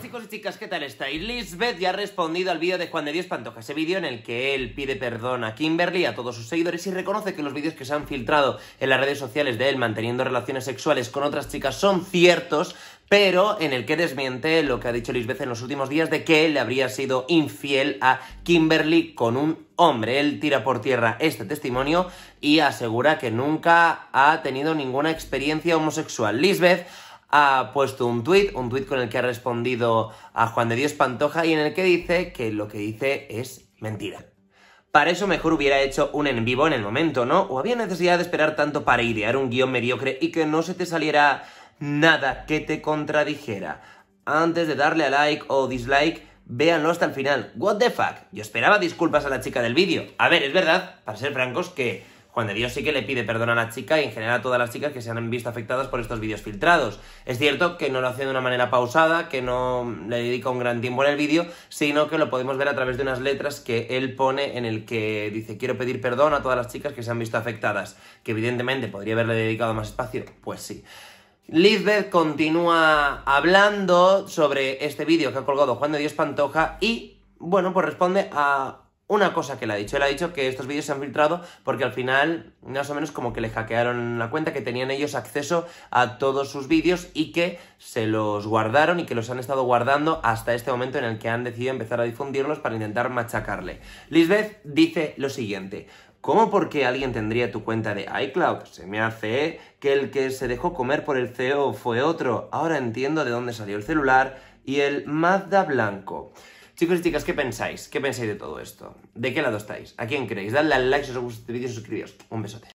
chicos y chicas, ¿qué tal estáis? Lisbeth ya ha respondido al vídeo de Juan de Dios Pantoja, ese vídeo en el que él pide perdón a Kimberly, a todos sus seguidores y reconoce que los vídeos que se han filtrado en las redes sociales de él manteniendo relaciones sexuales con otras chicas son ciertos, pero en el que desmiente lo que ha dicho Lisbeth en los últimos días de que él habría sido infiel a Kimberly con un hombre. Él tira por tierra este testimonio y asegura que nunca ha tenido ninguna experiencia homosexual. Lisbeth ha puesto un tuit, un tuit con el que ha respondido a Juan de Dios Pantoja y en el que dice que lo que dice es mentira. Para eso mejor hubiera hecho un en vivo en el momento, ¿no? ¿O había necesidad de esperar tanto para idear un guión mediocre y que no se te saliera nada que te contradijera? Antes de darle a like o dislike, véanlo hasta el final. What the fuck? Yo esperaba disculpas a la chica del vídeo. A ver, es verdad, para ser francos, que Juan de Dios sí que le pide perdón a la chica y en general a todas las chicas que se han visto afectadas por estos vídeos filtrados. Es cierto que no lo hace de una manera pausada, que no le dedica un gran tiempo en el vídeo, sino que lo podemos ver a través de unas letras que él pone en el que dice quiero pedir perdón a todas las chicas que se han visto afectadas, que evidentemente podría haberle dedicado más espacio, pues sí. Lizbeth continúa hablando sobre este vídeo que ha colgado Juan de Dios Pantoja y, bueno, pues responde a una cosa que le ha dicho. Él ha dicho que estos vídeos se han filtrado porque al final, más o menos como que le hackearon la cuenta, que tenían ellos acceso a todos sus vídeos y que se los guardaron y que los han estado guardando hasta este momento en el que han decidido empezar a difundirlos para intentar machacarle. Lisbeth dice lo siguiente. ¿Cómo porque alguien tendría tu cuenta de iCloud? Se me hace que el que se dejó comer por el CEO fue otro. Ahora entiendo de dónde salió el celular y el Mazda blanco. Chicos y chicas, ¿qué pensáis? ¿Qué pensáis de todo esto? ¿De qué lado estáis? ¿A quién creéis? Dadle al like si os gusta este vídeo y suscribíos. Un besote.